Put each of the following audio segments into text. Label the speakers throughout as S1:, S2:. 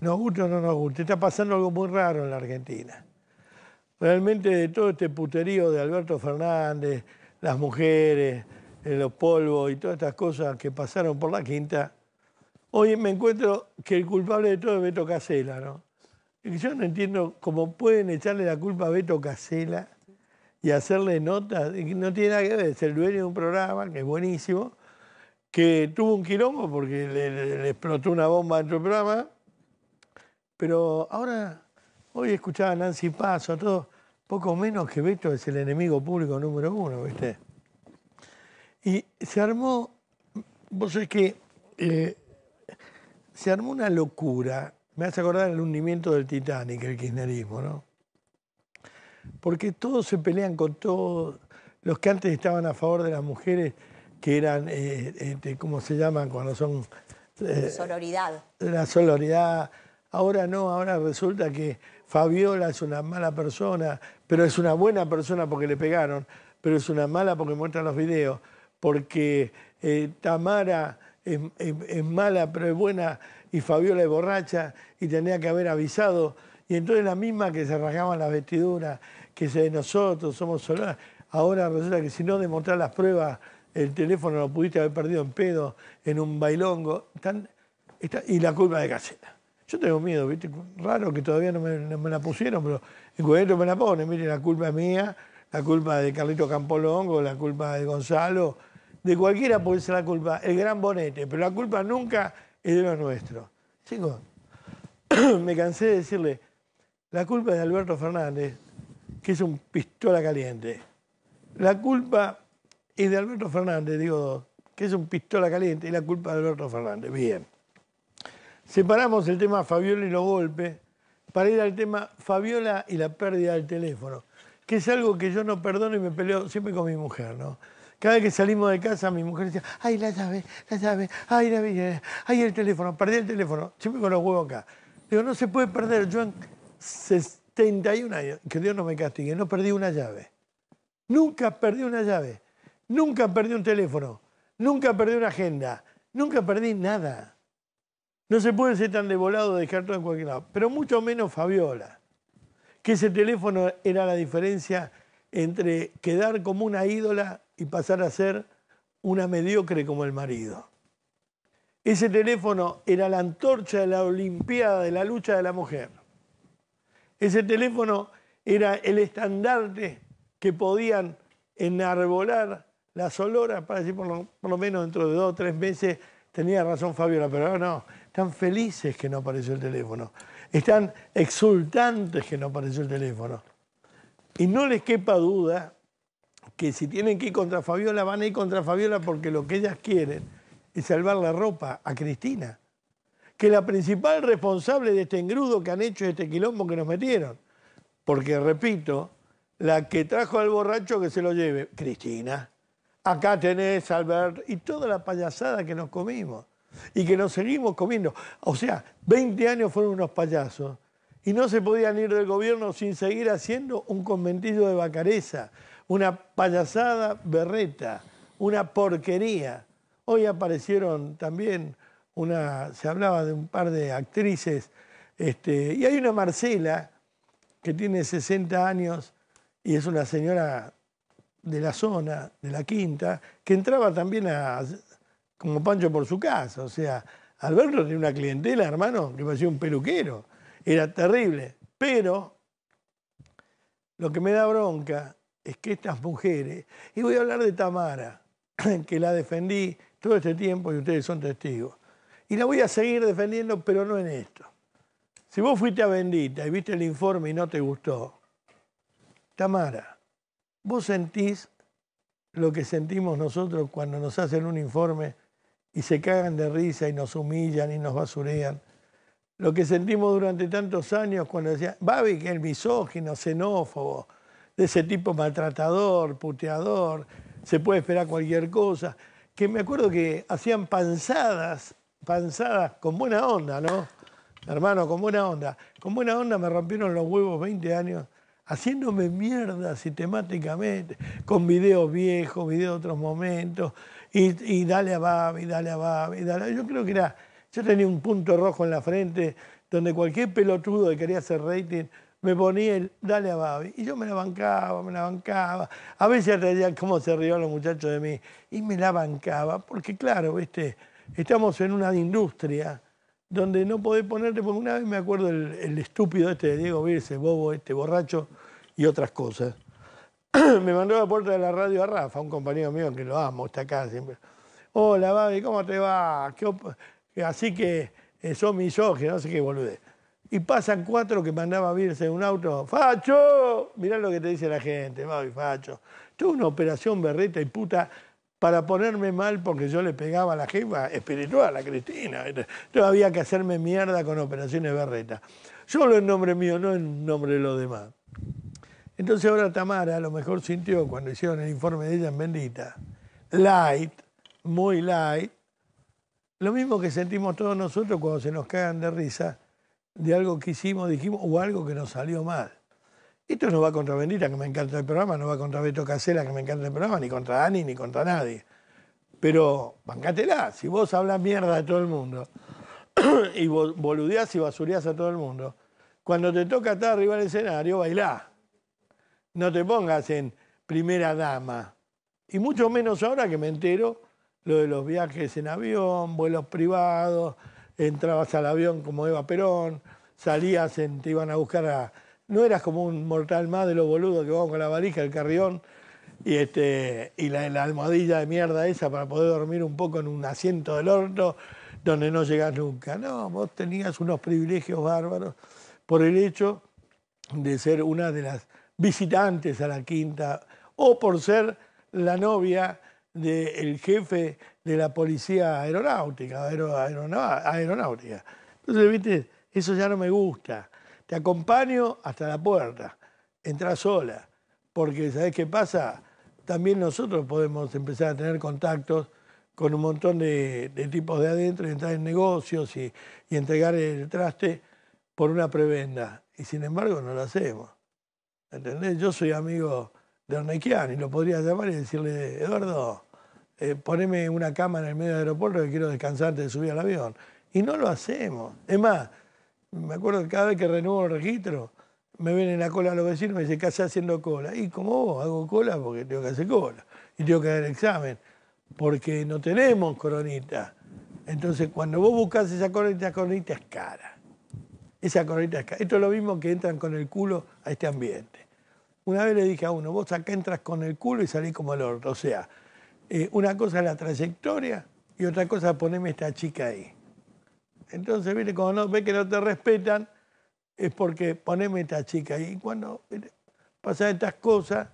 S1: nos gusta o no nos gusta. está pasando algo muy raro en la Argentina. Realmente de todo este puterío de Alberto Fernández, las mujeres, eh, los polvos y todas estas cosas que pasaron por la quinta, hoy me encuentro que el culpable de todo es Beto Casela, ¿no? Y yo no entiendo cómo pueden echarle la culpa a Beto Casela y hacerle notas, no tiene nada que ver, es el dueño de un programa que es buenísimo, que tuvo un quilombo porque le explotó una bomba dentro del programa, pero ahora, hoy escuchaba a Nancy Paso, a todos, poco menos que Beto es el enemigo público número uno, ¿viste? Y se armó, vos sabés que eh, se armó una locura, me hace acordar el hundimiento del Titanic, el kirchnerismo, ¿no? Porque todos se pelean con todos, los que antes estaban a favor de las mujeres, que eran, eh, este, ¿cómo se llaman cuando son? Eh, sororidad. La sororidad, Ahora no, ahora resulta que Fabiola es una mala persona, pero es una buena persona porque le pegaron, pero es una mala porque muestran los videos, porque eh, Tamara es, mala pero es buena y Fabiola es borracha y tenía que haber avisado. Y entonces la misma que se rasgaban las vestiduras, que de nosotros somos solas, ahora resulta que si no demostrar las pruebas, el teléfono lo pudiste haber perdido en pedo, en un bailongo, y la culpa de Caseta. Yo tengo miedo, ¿viste? Raro que todavía no me, la pusieron, pero el cualquier me la pone, Mire, la culpa es mía, la culpa de Carlito Campolongo, la culpa de Gonzalo. De cualquiera puede ser la culpa, el gran bonete, pero la culpa nunca es de los nuestros. Chicos, me cansé de decirle, la culpa es de Alberto Fernández, que es un pistola caliente. La culpa es de Alberto Fernández, digo, que es un pistola caliente, y la culpa de Alberto Fernández. Bien. Separamos el tema Fabiola y los golpes para ir al tema Fabiola y la pérdida del teléfono, que es algo que yo no perdono y me peleo siempre con mi mujer, ¿no? Cada vez que salimos de casa, mi mujer decía, ay, la llave, la llave, ay, la llave, ay, el teléfono, perdí el teléfono, siempre con los huevos acá. Digo, no se puede perder, yo en 71 años, que Dios no me castigue, no perdí una llave. Nunca perdí una llave, nunca perdí un teléfono, nunca perdí una agenda, nunca perdí nada. No se puede ser tan devolado de dejar todo en cualquier lado. Pero mucho menos Fabiola. Que ese teléfono era la diferencia entre quedar como una ídola y pasar a ser una mediocre como el marido. Ese teléfono era la antorcha de la Olimpiada de la lucha de la mujer. Ese teléfono era el estandarte que podían enarbolar las oloras para decir, por lo, por lo menos dentro de dos o tres meses tenía razón Fabiola, pero no, están felices que no apareció el teléfono. Están exultantes que no apareció el teléfono. Y no les quepa duda que si tienen que ir contra Fabiola, van a ir contra Fabiola porque lo que ellas quieren es salvar la ropa a Cristina. Que la principal responsable de este engrudo que han hecho, es este quilombo que nos metieron. Porque, repito, la que trajo al borracho que se lo lleve, Cristina. Acá tenés, Albert, y toda la payasada que nos comimos y que nos seguimos comiendo. O sea, 20 años fueron unos payasos y no se podían ir del gobierno sin seguir haciendo un conventillo de vacareza una payasada berreta, una porquería. Hoy aparecieron también una, se hablaba de un par de actrices, este, y hay una Marcela que tiene 60 años y es una señora de la zona, de la quinta, que entraba también a como Pancho por su casa. O sea, Alberto tiene una clientela, hermano, que parecía un peluquero. Era terrible. Pero lo que me da bronca es que estas mujeres, y voy a hablar de Tamara, que la defendí todo este tiempo y ustedes son testigos. Y la voy a seguir defendiendo, pero no en esto. Si vos fuiste a Bendita y viste el informe y no te gustó, Tamara, vos sentís lo que sentimos nosotros cuando nos hacen un informe y se cagan de risa y nos humillan y nos basurean. Lo que sentimos durante tantos años cuando decían, Babi, que el misógino, xenófobo, de ese tipo maltratador, puteador, se puede esperar cualquier cosa. Que me acuerdo que hacían panzadas, panzadas con buena onda, ¿no? Hermano, con buena onda. Con buena onda me rompieron los huevos 20 años haciéndome mierda sistemáticamente, con videos viejos, videos de otros momentos, y, dale a Babi, dale a Babi, dale. Yo creo que era, yo tenía un punto rojo en la frente donde cualquier pelotudo que quería hacer rating me ponía el dale a Babi. Y yo me la bancaba, me la bancaba. A veces reían cómo se rió los muchachos de mí. Y me la bancaba, porque claro, ¿viste? estamos en una industria donde no podés ponerte, porque una vez me acuerdo el, estúpido este de Diego el bobo este borracho y otras cosas. me mandó a la puerta de la radio a Rafa, un compañero mío que lo amo, está acá siempre. Hola, Babi, ¿cómo te va? Así que son mis ojos, no sé qué boludez. Y pasan cuatro que mandaba a virse en un auto. ¡Facho! Mirá lo que te dice la gente, Babi, Facho. Tuve una operación berreta y puta para ponerme mal porque yo le pegaba a la jefa espiritual, a Cristina. Todavía había que hacerme mierda con operaciones berreta. Solo en nombre mío, no en nombre de los demás. Entonces ahora Tamara a lo mejor sintió cuando hicieron el informe de ella en Bendita, light, muy light, lo mismo que sentimos todos nosotros cuando se nos cagan de risa de algo que hicimos, dijimos, o algo que nos salió mal. Esto no va contra Bendita, que me encanta el programa, no va contra Beto Casela, que me encanta el programa, ni contra Dani, ni contra nadie. Pero bancátela, si vos hablas mierda de todo el mundo y boludeás y basureás a todo el mundo, cuando te toca estar arriba del escenario, bailá no te pongas en primera dama. Y mucho menos ahora que me entero lo de los viajes en avión, vuelos privados, entrabas al avión como Eva Perón, salías, en, te iban a buscar a... No eras como un mortal más de los boludos que vamos con la valija, el carrión y, este, y la, almohadilla de mierda esa para poder dormir un poco en un asiento del orto donde no llegas nunca. No, vos tenías unos privilegios bárbaros por el hecho de ser una de las visitantes a la quinta o por ser la novia del jefe de la policía aeronáutica, aeronáutica. Entonces, viste, eso ya no me gusta. Te acompaño hasta la puerta, entra sola, porque sabes qué pasa? También nosotros podemos empezar a tener contactos con un montón de, tipos de adentro, entrar en negocios y, y entregar el traste por una prebenda. Y sin embargo no lo hacemos. Yo soy amigo de Ornequian y lo podría llamar y decirle, Eduardo, eh, poneme una cama en el medio del aeropuerto que quiero descansar antes de subir al avión. Y no lo hacemos. Es más, me acuerdo que cada vez que renuevo el registro, me ven en la cola los vecinos y me dicen, ¿qué haciendo cola? Y como vos, hago cola porque tengo que hacer cola. Y tengo que dar el examen, porque no tenemos coronita. Entonces, cuando vos buscas esa coronita, esa coronita es cara esa acá. Esto es lo mismo que entran con el culo a este ambiente. Una vez le dije a uno, vos acá entras con el culo y salís como el orto. O sea, eh, una cosa es la trayectoria y otra cosa es ponerme esta chica ahí. Entonces, viste, cuando no, ve que no te respetan, es porque poneme esta chica ahí. Y cuando pasan estas cosas,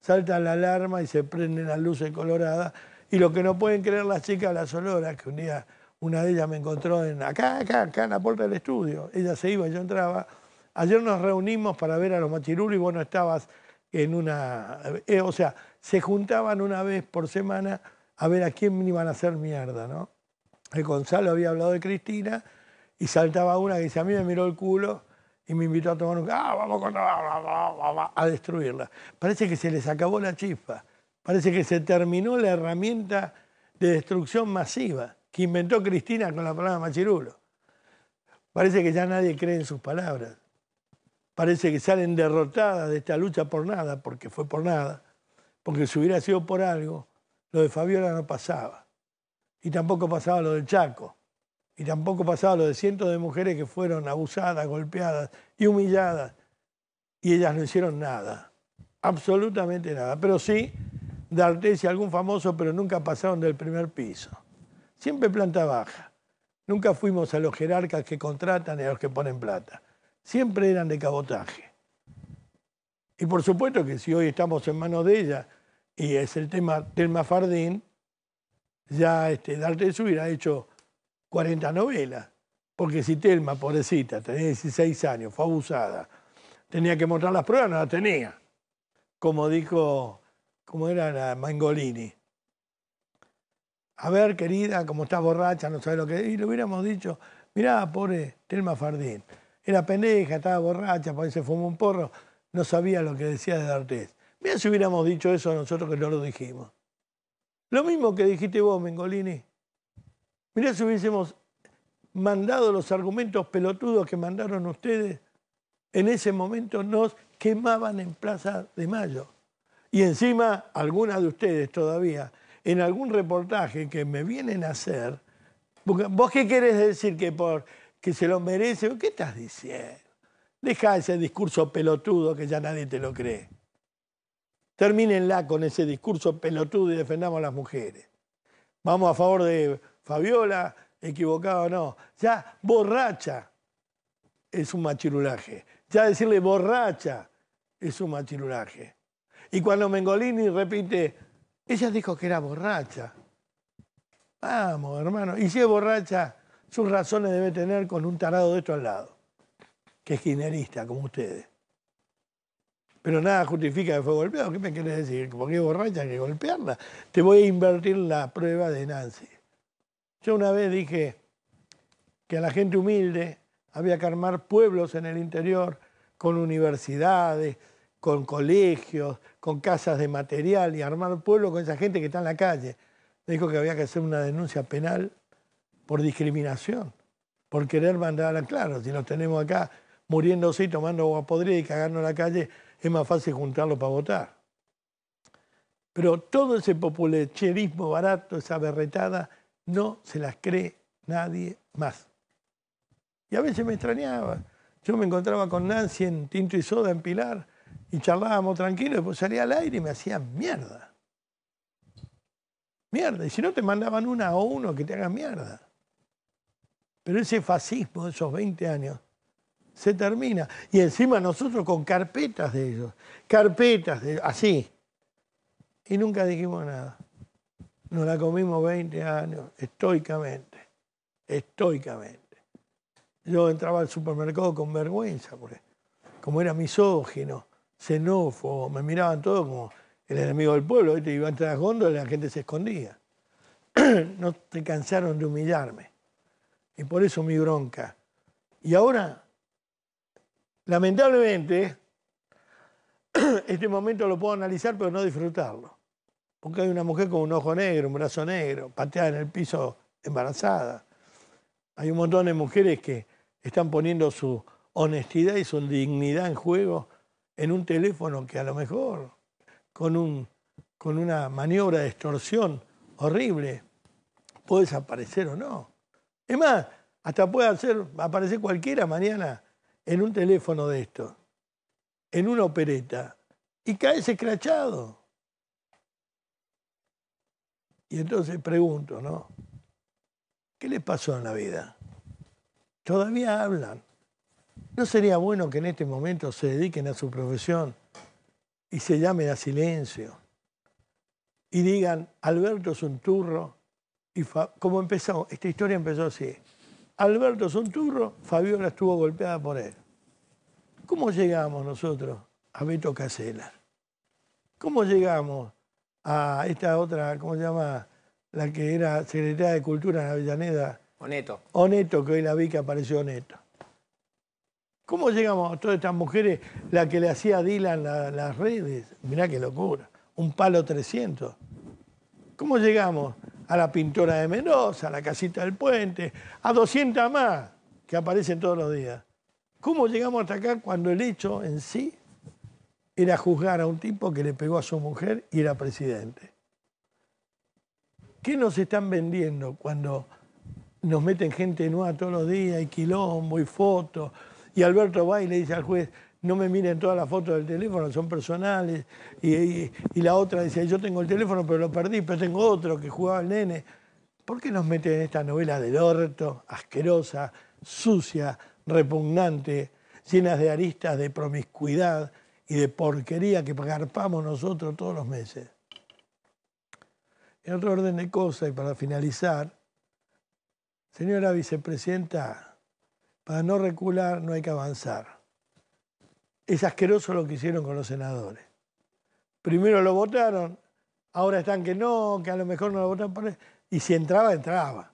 S1: salta la alarma y se prenden las luces coloradas. Y lo que no pueden creer las chicas, las oloras, que un día una de ellas me encontró en acá, acá, acá, en la puerta del estudio. Ella se iba, yo entraba. Ayer nos reunimos para ver a los machirulos y vos no estabas en una... Eh, o sea, se juntaban una vez por semana a ver a quién iban a hacer mierda, ¿no? El Gonzalo había hablado de Cristina y saltaba una que dice, a mí me miró el culo y me invitó a tomar un... Ah, vamos con... a destruirla. Parece que se les acabó la chispa. Parece que se terminó la herramienta de destrucción masiva que inventó Cristina con la palabra machirulo. Parece que ya nadie cree en sus palabras. Parece que salen derrotadas de esta lucha por nada, porque fue por nada. Porque si hubiera sido por algo, lo de Fabiola no pasaba. Y tampoco pasaba lo del Chaco. Y tampoco pasaba lo de cientos de mujeres que fueron abusadas, golpeadas y humilladas. Y ellas no hicieron nada. Absolutamente nada. Pero sí, de y algún famoso, pero nunca pasaron del primer piso. Siempre planta baja. Nunca fuimos a los jerarcas que contratan y a los que ponen plata. Siempre eran de cabotaje. Y por supuesto que si hoy estamos en manos de ella, y es el tema Telma Fardín, ya este, hubiera hecho 40 novelas. Porque si Telma, pobrecita, tenía 16 años, fue abusada, tenía que mostrar las pruebas, no las tenía. Como dijo, como era la Mangolini, a ver, querida, como está borracha, no sabe lo que... Y le hubiéramos dicho, mirá, pobre Telma Fardín, era pendeja, estaba borracha, por ahí se fumó un porro, no sabía lo que decía de D'Artés. Mirá si hubiéramos dicho eso nosotros que no lo dijimos. Lo mismo que dijiste vos, Mengolini. Mirá si hubiésemos mandado los argumentos pelotudos que mandaron ustedes, en ese momento nos quemaban en Plaza de Mayo. Y encima, algunas de ustedes todavía en algún reportaje que me vienen a hacer, ¿vos qué querés decir que, por, que se lo merece? ¿Qué estás diciendo? Deja ese discurso pelotudo que ya nadie te lo cree. Termínenla con ese discurso pelotudo y defendamos a las mujeres. Vamos a favor de Fabiola, equivocado o no. Ya borracha es un machirulaje. Ya decirle borracha es un machirulaje. Y cuando Mengolini repite ella dijo que era borracha. Vamos, hermano. Y si es borracha, sus razones debe tener con un tarado de esto al lado, que es kirchnerista, como ustedes. Pero nada justifica que fue golpeado. ¿Qué me quieres decir? Porque es borracha hay que golpearla. Te voy a invertir la prueba de Nancy. Yo una vez dije que a la gente humilde había que armar pueblos en el interior con universidades, con colegios, con casas de material y armar pueblo con esa gente que está en la calle. dijo que había que hacer una denuncia penal por discriminación, por querer mandar a claro. Si nos tenemos acá muriéndose y tomando agua podrida y cagando en la calle, es más fácil juntarlo para votar. Pero todo ese populecherismo barato, esa berretada, no se las cree nadie más. Y a veces me extrañaba. Yo me encontraba con Nancy en Tinto y Soda en Pilar y charlábamos tranquilo, después salía al aire y me hacían mierda. Mierda, y si no te mandaban una o uno que te hagan mierda. Pero ese fascismo de esos 20 años se termina. Y encima nosotros con carpetas de ellos, carpetas de, ellos. así. Y nunca dijimos nada. Nos la comimos 20 años, estoicamente, estoicamente. Yo entraba al supermercado con vergüenza, porque como era misógino, xenófobo, me miraban todo como el enemigo del pueblo, te iban tras y la gente se escondía. no se cansaron de humillarme. Y por eso mi bronca. Y ahora, lamentablemente, este momento lo puedo analizar, pero no disfrutarlo. Porque hay una mujer con un ojo negro, un brazo negro, pateada en el piso, embarazada. Hay un montón de mujeres que están poniendo su honestidad y su dignidad en juego en un teléfono que a lo mejor con, un, con una maniobra de extorsión horrible puede desaparecer o no. Es más, hasta puede aparecer cualquiera mañana en un teléfono de esto, en una opereta, y caes escrachado. Y entonces pregunto, ¿no? ¿Qué le pasó en la vida? Todavía hablan. ¿No sería bueno que en este momento se dediquen a su profesión y se llamen a silencio y digan, Alberto es un turro? Y como empezó, esta historia empezó así. Alberto es un turro, Fabiola estuvo golpeada por él. ¿Cómo llegamos nosotros a Beto Casela? ¿Cómo llegamos a esta otra, ¿cómo se llama? La que era secretaria de Cultura en Avellaneda. Oneto. Oneto, que hoy la vi que apareció Oneto. ¿Cómo llegamos a todas estas mujeres? La que le hacía a Dylan las redes. Mirá qué locura. Un palo 300. ¿Cómo llegamos? A la pintora de Mendoza, a la casita del puente, a 200 más que aparecen todos los días. ¿Cómo llegamos hasta acá cuando el hecho en sí era juzgar a un tipo que le pegó a su mujer y era presidente? ¿Qué nos están vendiendo cuando nos meten gente nueva todos los días y quilombo y fotos? Y Alberto va y le dice al juez, no me miren todas las fotos del teléfono, son personales. Y, la otra dice, yo tengo el teléfono, pero lo perdí, pero tengo otro que jugaba al nene. ¿Por qué nos meten en esta novela del orto, asquerosa, sucia, repugnante, llenas de aristas, de promiscuidad y de porquería que garpamos nosotros todos los meses? En otro orden de cosas, y para finalizar, señora vicepresidenta, para no recular no hay que avanzar. Es asqueroso lo que hicieron con los senadores. Primero lo votaron, ahora están que no, que a lo mejor no lo votan por Y si entraba, entraba.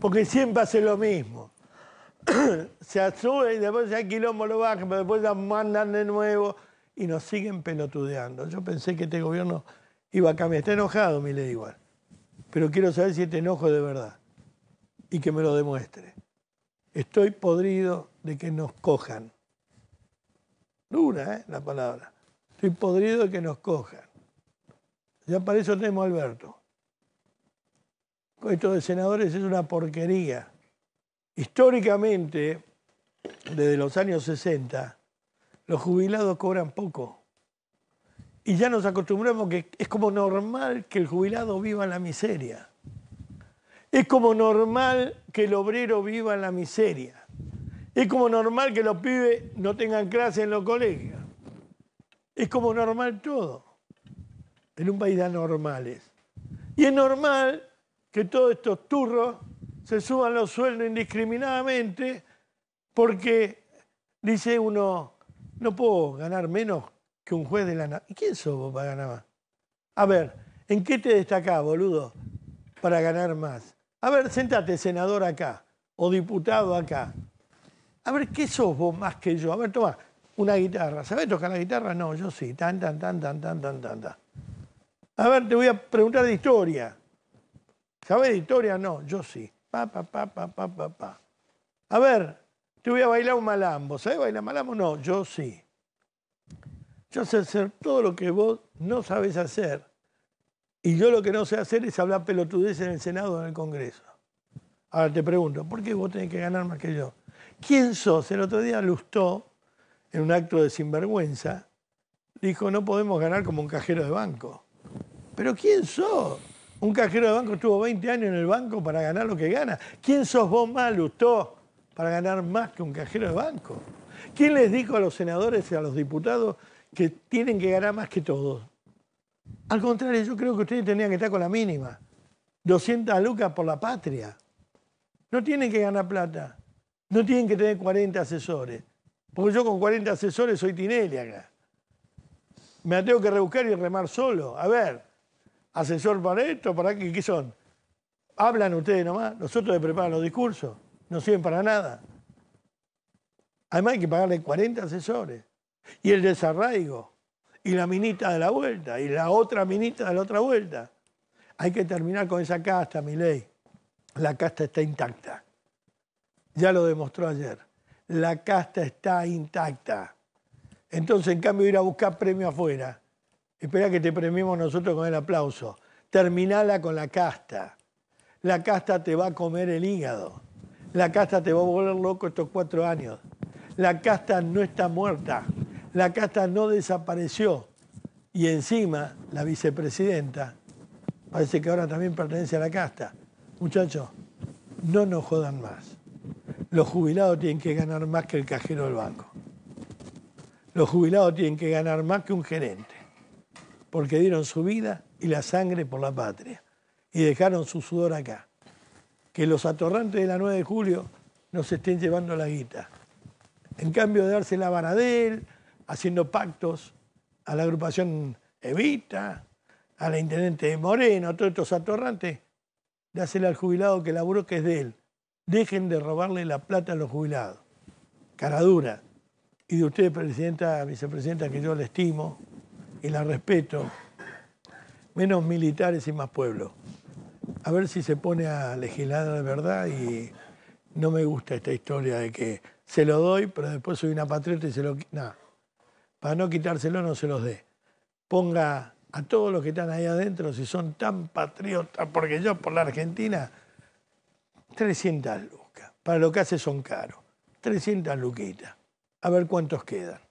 S1: Porque siempre hace lo mismo. se sube y después ya quilombo lo bajan, pero después la mandan de nuevo y nos siguen pelotudeando. Yo pensé que este gobierno iba a cambiar. Está enojado, mi ley igual. Pero quiero saber si este enojo de verdad y que me lo demuestre. Estoy podrido de que nos cojan. Dura, ¿eh? La palabra. Estoy podrido de que nos cojan. Ya para eso tenemos a Alberto. Esto de senadores es una porquería. Históricamente, desde los años 60, los jubilados cobran poco. Y ya nos acostumbramos que es como normal que el jubilado viva en la miseria. Es como normal que el obrero viva en la miseria. Es como normal que los pibes no tengan clase en los colegios. Es como normal todo. En un país de anormales. Y es normal que todos estos turros se suban los sueldos indiscriminadamente porque dice uno, no puedo ganar menos que un juez de la... ¿Y quién sos vos para ganar más? A ver, ¿en qué te destacás, boludo, para ganar más? A ver, sentate, senador acá, o diputado acá. A ver, ¿qué sos vos más que yo? A ver, toma, una guitarra. ¿Sabés tocar la guitarra? No, yo sí. Tan, tan, tan, tan, tan, tan, tan, A ver, te voy a preguntar de historia. ¿Sabés de historia? No, yo sí. Pa, pa, pa, pa, pa, pa, A ver, te voy a bailar un malambo. ¿Sabés bailar malambo? No, yo sí. Yo sé hacer todo lo que vos no sabés hacer y yo lo que no sé hacer es hablar pelotudez en el Senado o en el Congreso. Ahora te pregunto, ¿por qué vos tenés que ganar más que yo? ¿Quién sos? El otro día Lustó, en un acto de sinvergüenza, dijo, no podemos ganar como un cajero de banco. ¿Pero quién sos? Un cajero de banco estuvo 20 años en el banco para ganar lo que gana. ¿Quién sos vos más, Lustó, para ganar más que un cajero de banco? ¿Quién les dijo a los senadores y a los diputados que tienen que ganar más que todos? Al contrario, yo creo que ustedes tenían que estar con la mínima. 200 lucas por la patria. No tienen que ganar plata. No tienen que tener 40 asesores. Porque yo con 40 asesores soy Tinelli acá. Me la tengo que rebuscar y remar solo. A ver, asesor para esto, para qué, ¿qué son? Hablan ustedes nomás. Nosotros les preparamos los discursos. No sirven para nada. Además hay que pagarle 40 asesores. Y el desarraigo y la minita de la vuelta, y la otra minita de la otra vuelta. Hay que terminar con esa casta, mi ley. La casta está intacta. Ya lo demostró ayer. La casta está intacta. Entonces, en cambio, ir a buscar premio afuera. Espera que te premiemos nosotros con el aplauso. Terminala con la casta. La casta te va a comer el hígado. La casta te va a volver loco estos cuatro años. La casta no está muerta la casta no desapareció y encima la vicepresidenta parece que ahora también pertenece a la casta. Muchachos, no nos jodan más. Los jubilados tienen que ganar más que el cajero del banco. Los jubilados tienen que ganar más que un gerente, porque dieron su vida y la sangre por la patria y dejaron su sudor acá. Que los atorrantes de la 9 de julio nos estén llevando la guita. En cambio de darse la Baradel, haciendo pactos a la agrupación Evita, a la intendente Moreno, a todos estos atorrantes, hacerle al jubilado que laburó que es de él. Dejen de robarle la plata a los jubilados. Cara dura. Y de usted, presidenta, vicepresidenta, que yo la estimo y la respeto, menos militares y más pueblo. A ver si se pone a legislar de verdad y no me gusta esta historia de que se lo doy, pero después soy una patriota y se lo... Nada para no quitárselo no se los dé. Ponga a todos los que están ahí adentro, si son tan patriotas, porque yo por la Argentina, 300 lucas. Para lo que hace son caros. 300 luquitas. A ver cuántos quedan.